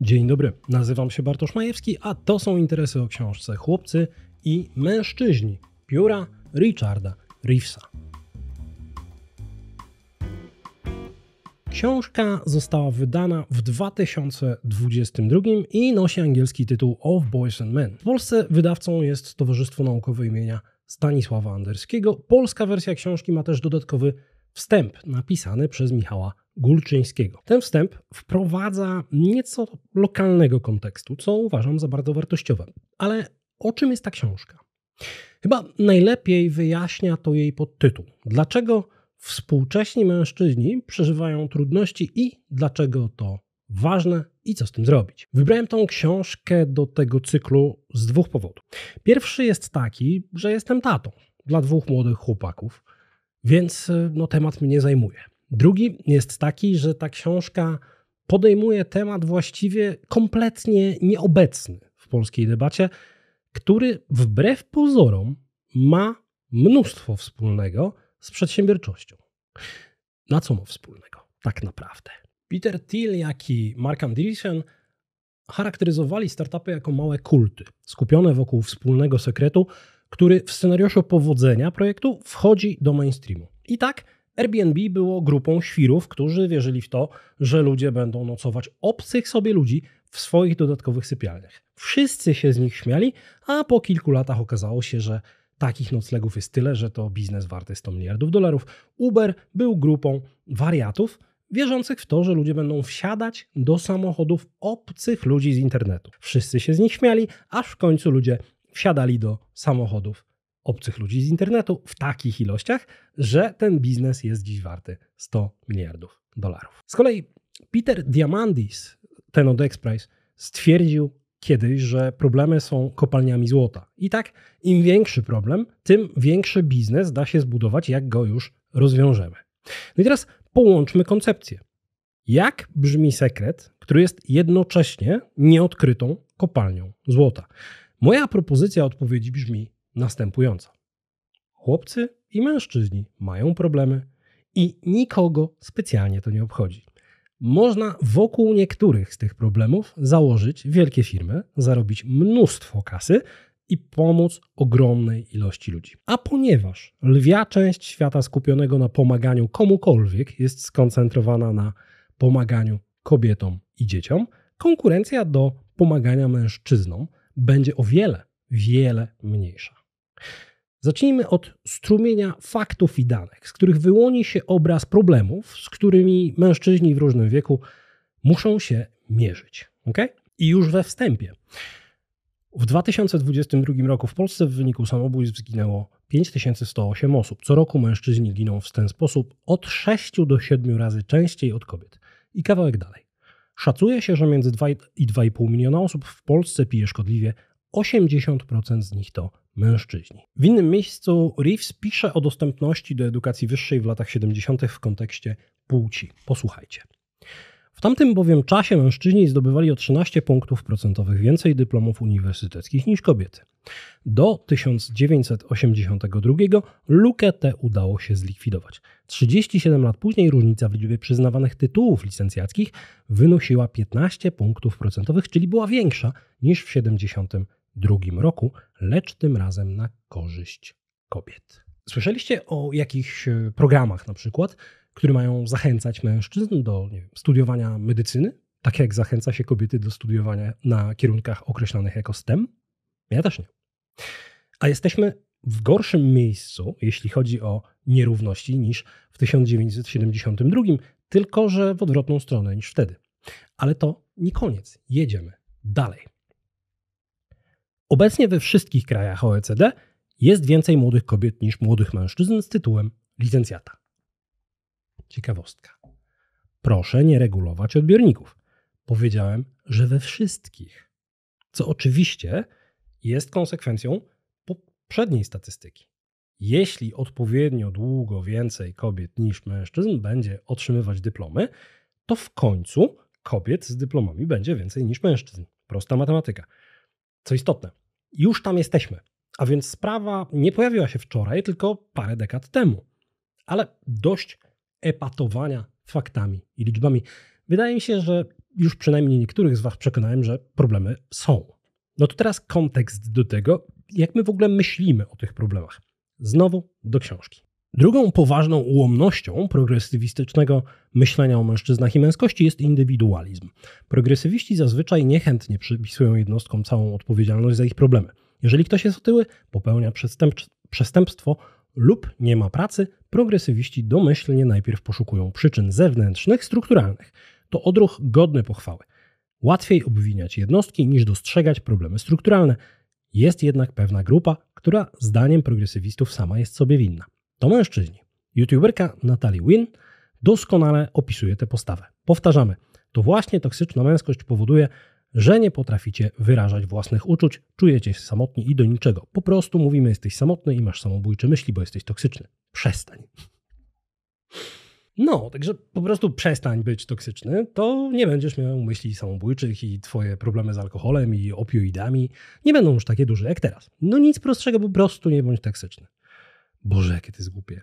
Dzień dobry, nazywam się Bartosz Majewski, a to są interesy o książce Chłopcy i Mężczyźni pióra Richarda Reevesa. Książka została wydana w 2022 i nosi angielski tytuł Of Boys and Men. W Polsce wydawcą jest Towarzystwo Naukowe imienia Stanisława Anderskiego. Polska wersja książki ma też dodatkowy wstęp napisany przez Michała Gulczyńskiego. Ten wstęp wprowadza nieco lokalnego kontekstu, co uważam za bardzo wartościowe. Ale o czym jest ta książka? Chyba najlepiej wyjaśnia to jej podtytuł. Dlaczego współcześni mężczyźni przeżywają trudności i dlaczego to ważne i co z tym zrobić. Wybrałem tą książkę do tego cyklu z dwóch powodów. Pierwszy jest taki, że jestem tatą dla dwóch młodych chłopaków. Więc y, no, temat mnie zajmuje. Drugi jest taki, że ta książka podejmuje temat właściwie kompletnie nieobecny w polskiej debacie, który wbrew pozorom ma mnóstwo wspólnego z przedsiębiorczością. Na co ma wspólnego tak naprawdę? Peter Thiel, jak i Mark Andreessen charakteryzowali startupy jako małe kulty, skupione wokół wspólnego sekretu, który w scenariuszu powodzenia projektu wchodzi do mainstreamu. I tak Airbnb było grupą świrów, którzy wierzyli w to, że ludzie będą nocować obcych sobie ludzi w swoich dodatkowych sypialniach. Wszyscy się z nich śmiali, a po kilku latach okazało się, że takich noclegów jest tyle, że to biznes warty 100 miliardów dolarów. Uber był grupą wariatów, wierzących w to, że ludzie będą wsiadać do samochodów obcych ludzi z internetu. Wszyscy się z nich śmiali, aż w końcu ludzie wsiadali do samochodów obcych ludzi z internetu w takich ilościach, że ten biznes jest dziś warty 100 miliardów dolarów. Z kolei Peter Diamandis, ten od x stwierdził kiedyś, że problemy są kopalniami złota. I tak im większy problem, tym większy biznes da się zbudować, jak go już rozwiążemy. No i teraz połączmy koncepcję. Jak brzmi sekret, który jest jednocześnie nieodkrytą kopalnią złota? Moja propozycja odpowiedzi brzmi następująco: Chłopcy i mężczyźni mają problemy i nikogo specjalnie to nie obchodzi. Można wokół niektórych z tych problemów założyć wielkie firmy, zarobić mnóstwo kasy i pomóc ogromnej ilości ludzi. A ponieważ lwia część świata skupionego na pomaganiu komukolwiek jest skoncentrowana na pomaganiu kobietom i dzieciom, konkurencja do pomagania mężczyznom będzie o wiele, wiele mniejsza. Zacznijmy od strumienia faktów i danych, z których wyłoni się obraz problemów, z którymi mężczyźni w różnym wieku muszą się mierzyć. Okay? I już we wstępie. W 2022 roku w Polsce w wyniku samobójstw zginęło 5108 osób. Co roku mężczyźni giną w ten sposób od 6 do 7 razy częściej od kobiet. I kawałek dalej. Szacuje się, że między 2 i 2,5 miliona osób w Polsce pije szkodliwie, 80% z nich to mężczyźni. W innym miejscu Reeves pisze o dostępności do edukacji wyższej w latach 70. w kontekście płci. Posłuchajcie. W tamtym bowiem czasie mężczyźni zdobywali o 13 punktów procentowych więcej dyplomów uniwersyteckich niż kobiety. Do 1982 lukę tę udało się zlikwidować. 37 lat później różnica w liczbie przyznawanych tytułów licencjackich wynosiła 15 punktów procentowych, czyli była większa niż w 1972 roku, lecz tym razem na korzyść kobiet. Słyszeliście o jakichś e, programach na przykład, które mają zachęcać mężczyzn do wiem, studiowania medycyny, tak jak zachęca się kobiety do studiowania na kierunkach określanych jako STEM? Ja też nie. A jesteśmy w gorszym miejscu, jeśli chodzi o nierówności, niż w 1972, tylko że w odwrotną stronę niż wtedy. Ale to nie koniec. Jedziemy dalej. Obecnie we wszystkich krajach OECD jest więcej młodych kobiet niż młodych mężczyzn z tytułem licencjata. Ciekawostka. Proszę nie regulować odbiorników. Powiedziałem, że we wszystkich. Co oczywiście jest konsekwencją poprzedniej statystyki. Jeśli odpowiednio długo więcej kobiet niż mężczyzn będzie otrzymywać dyplomy, to w końcu kobiet z dyplomami będzie więcej niż mężczyzn. Prosta matematyka. Co istotne, już tam jesteśmy. A więc sprawa nie pojawiła się wczoraj, tylko parę dekad temu. Ale dość epatowania faktami i liczbami. Wydaje mi się, że już przynajmniej niektórych z Was przekonałem, że problemy są. No to teraz kontekst do tego, jak my w ogóle myślimy o tych problemach. Znowu do książki. Drugą poważną ułomnością progresywistycznego myślenia o mężczyznach i męskości jest indywidualizm. Progresywiści zazwyczaj niechętnie przypisują jednostkom całą odpowiedzialność za ich problemy. Jeżeli ktoś jest otyły, popełnia przestępstwo lub nie ma pracy, progresywiści domyślnie najpierw poszukują przyczyn zewnętrznych, strukturalnych. To odruch godny pochwały. Łatwiej obwiniać jednostki niż dostrzegać problemy strukturalne. Jest jednak pewna grupa, która zdaniem progresywistów sama jest sobie winna. To mężczyźni. YouTuberka Natalie Wynn doskonale opisuje tę postawę. Powtarzamy, to właśnie toksyczna męskość powoduje, że nie potraficie wyrażać własnych uczuć, czujecie się samotni i do niczego. Po prostu mówimy, jesteś samotny i masz samobójcze myśli, bo jesteś toksyczny. Przestań. No, także po prostu przestań być toksyczny, to nie będziesz miał myśli samobójczych i twoje problemy z alkoholem i opioidami nie będą już takie duże jak teraz. No nic prostszego, po prostu nie bądź toksyczny. Boże, jakie ty jest głupie.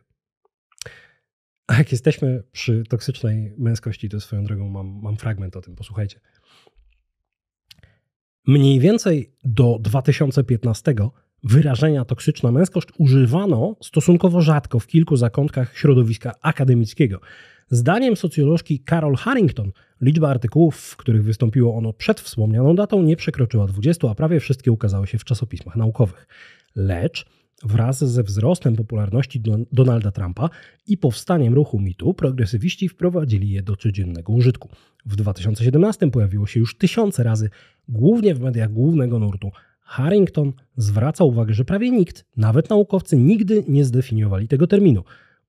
A jak jesteśmy przy toksycznej męskości, to swoją drogą mam, mam fragment o tym, posłuchajcie. Mniej więcej do 2015 wyrażenia toksyczna męskość używano stosunkowo rzadko w kilku zakątkach środowiska akademickiego. Zdaniem socjolożki Carol Harrington, liczba artykułów, w których wystąpiło ono przed wspomnianą datą, nie przekroczyła 20, a prawie wszystkie ukazały się w czasopismach naukowych. Lecz wraz ze wzrostem popularności Donalda Trumpa i powstaniem ruchu mitu, progresywiści wprowadzili je do codziennego użytku. W 2017 pojawiło się już tysiące razy, głównie w mediach głównego nurtu Harrington zwraca uwagę, że prawie nikt, nawet naukowcy, nigdy nie zdefiniowali tego terminu.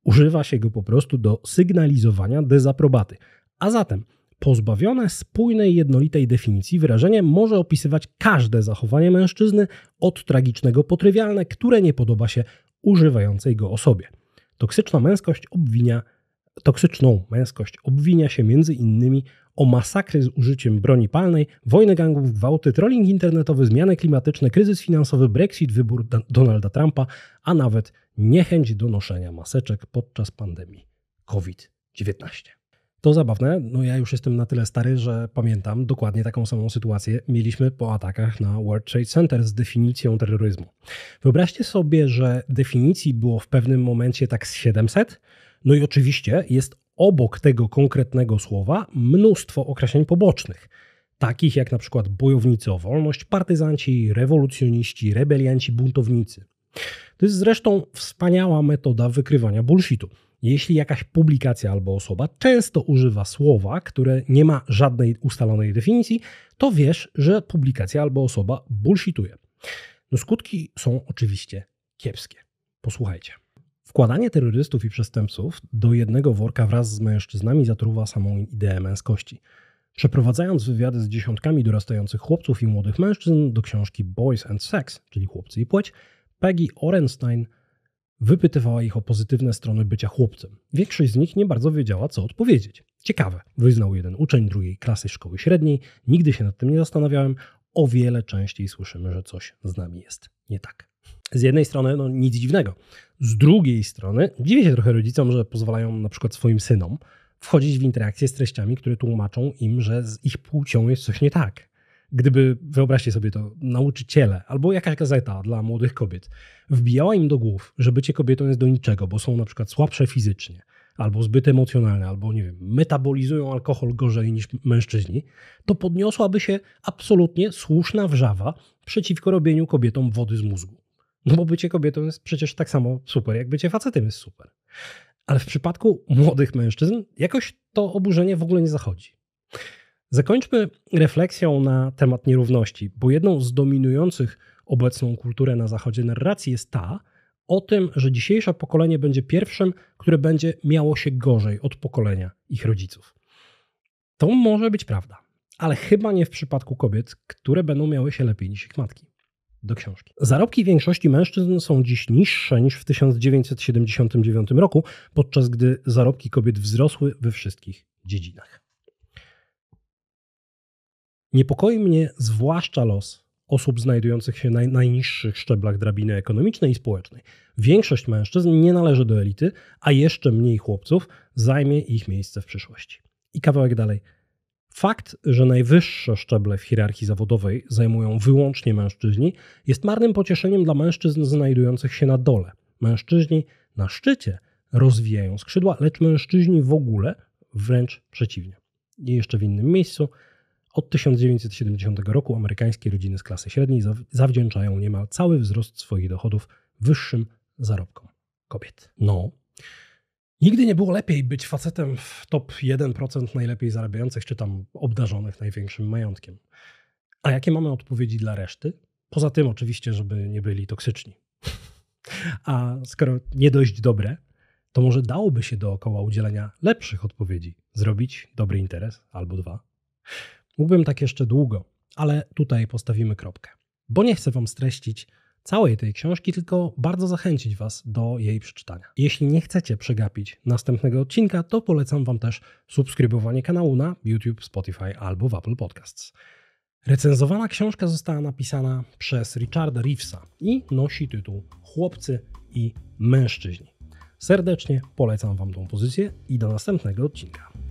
Używa się go po prostu do sygnalizowania dezaprobaty. A zatem pozbawione spójnej, jednolitej definicji wyrażenie może opisywać każde zachowanie mężczyzny od tragicznego po trywialne, które nie podoba się używającej go osobie. Toksyczna męskość obwinia toksyczną męskość obwinia się m.in. o masakry z użyciem broni palnej, wojny gangów, gwałty, trolling internetowy, zmiany klimatyczne, kryzys finansowy, Brexit, wybór Donalda Trumpa, a nawet niechęć do noszenia maseczek podczas pandemii COVID-19. To zabawne, no ja już jestem na tyle stary, że pamiętam dokładnie taką samą sytuację mieliśmy po atakach na World Trade Center z definicją terroryzmu. Wyobraźcie sobie, że definicji było w pewnym momencie tak z 700, no i oczywiście jest obok tego konkretnego słowa mnóstwo określeń pobocznych, takich jak na przykład bojownicy o wolność, partyzanci, rewolucjoniści, rebelianci, buntownicy. To jest zresztą wspaniała metoda wykrywania bullshitu. Jeśli jakaś publikacja albo osoba często używa słowa, które nie ma żadnej ustalonej definicji, to wiesz, że publikacja albo osoba bullshituje. No skutki są oczywiście kiepskie. Posłuchajcie. Wkładanie terrorystów i przestępców do jednego worka wraz z mężczyznami zatruwa samą ideę męskości. Przeprowadzając wywiady z dziesiątkami dorastających chłopców i młodych mężczyzn do książki Boys and Sex, czyli Chłopcy i Płeć, Peggy Orenstein wypytywała ich o pozytywne strony bycia chłopcem. Większość z nich nie bardzo wiedziała, co odpowiedzieć. Ciekawe, wyznał jeden uczeń drugiej klasy szkoły średniej, nigdy się nad tym nie zastanawiałem. O wiele częściej słyszymy, że coś z nami jest nie tak. Z jednej strony no, nic dziwnego. Z drugiej strony dziwię się trochę rodzicom, że pozwalają na przykład swoim synom wchodzić w interakcję z treściami, które tłumaczą im, że z ich płcią jest coś nie tak. Gdyby, wyobraźcie sobie to, nauczyciele albo jakaś gazeta dla młodych kobiet wbijała im do głów, że bycie kobietą jest do niczego, bo są na przykład słabsze fizycznie, albo zbyt emocjonalne, albo nie wiem, metabolizują alkohol gorzej niż mężczyźni, to podniosłaby się absolutnie słuszna wrzawa przeciwko robieniu kobietom wody z mózgu. No bo bycie kobietą jest przecież tak samo super, jak bycie facetem jest super. Ale w przypadku młodych mężczyzn jakoś to oburzenie w ogóle nie zachodzi. Zakończmy refleksją na temat nierówności, bo jedną z dominujących obecną kulturę na Zachodzie narracji jest ta o tym, że dzisiejsze pokolenie będzie pierwszym, które będzie miało się gorzej od pokolenia ich rodziców. To może być prawda, ale chyba nie w przypadku kobiet, które będą miały się lepiej niż ich matki do książki. Zarobki większości mężczyzn są dziś niższe niż w 1979 roku, podczas gdy zarobki kobiet wzrosły we wszystkich dziedzinach. Niepokoi mnie zwłaszcza los osób znajdujących się na najniższych szczeblach drabiny ekonomicznej i społecznej. Większość mężczyzn nie należy do elity, a jeszcze mniej chłopców zajmie ich miejsce w przyszłości. I kawałek dalej. Fakt, że najwyższe szczeble w hierarchii zawodowej zajmują wyłącznie mężczyźni, jest marnym pocieszeniem dla mężczyzn znajdujących się na dole. Mężczyźni na szczycie rozwijają skrzydła, lecz mężczyźni w ogóle wręcz przeciwnie. I jeszcze w innym miejscu. Od 1970 roku amerykańskie rodziny z klasy średniej zawdzięczają niemal cały wzrost swoich dochodów wyższym zarobkom kobiet. No, Nigdy nie było lepiej być facetem w top 1% najlepiej zarabiających, czy tam obdarzonych największym majątkiem. A jakie mamy odpowiedzi dla reszty? Poza tym oczywiście, żeby nie byli toksyczni. A skoro nie dość dobre, to może dałoby się dookoła udzielenia lepszych odpowiedzi zrobić dobry interes albo dwa. Mógłbym tak jeszcze długo, ale tutaj postawimy kropkę, bo nie chcę Wam streścić całej tej książki, tylko bardzo zachęcić Was do jej przeczytania. Jeśli nie chcecie przegapić następnego odcinka, to polecam Wam też subskrybowanie kanału na YouTube, Spotify albo w Apple Podcasts. Recenzowana książka została napisana przez Richarda Reevesa i nosi tytuł Chłopcy i mężczyźni. Serdecznie polecam Wam tą pozycję i do następnego odcinka.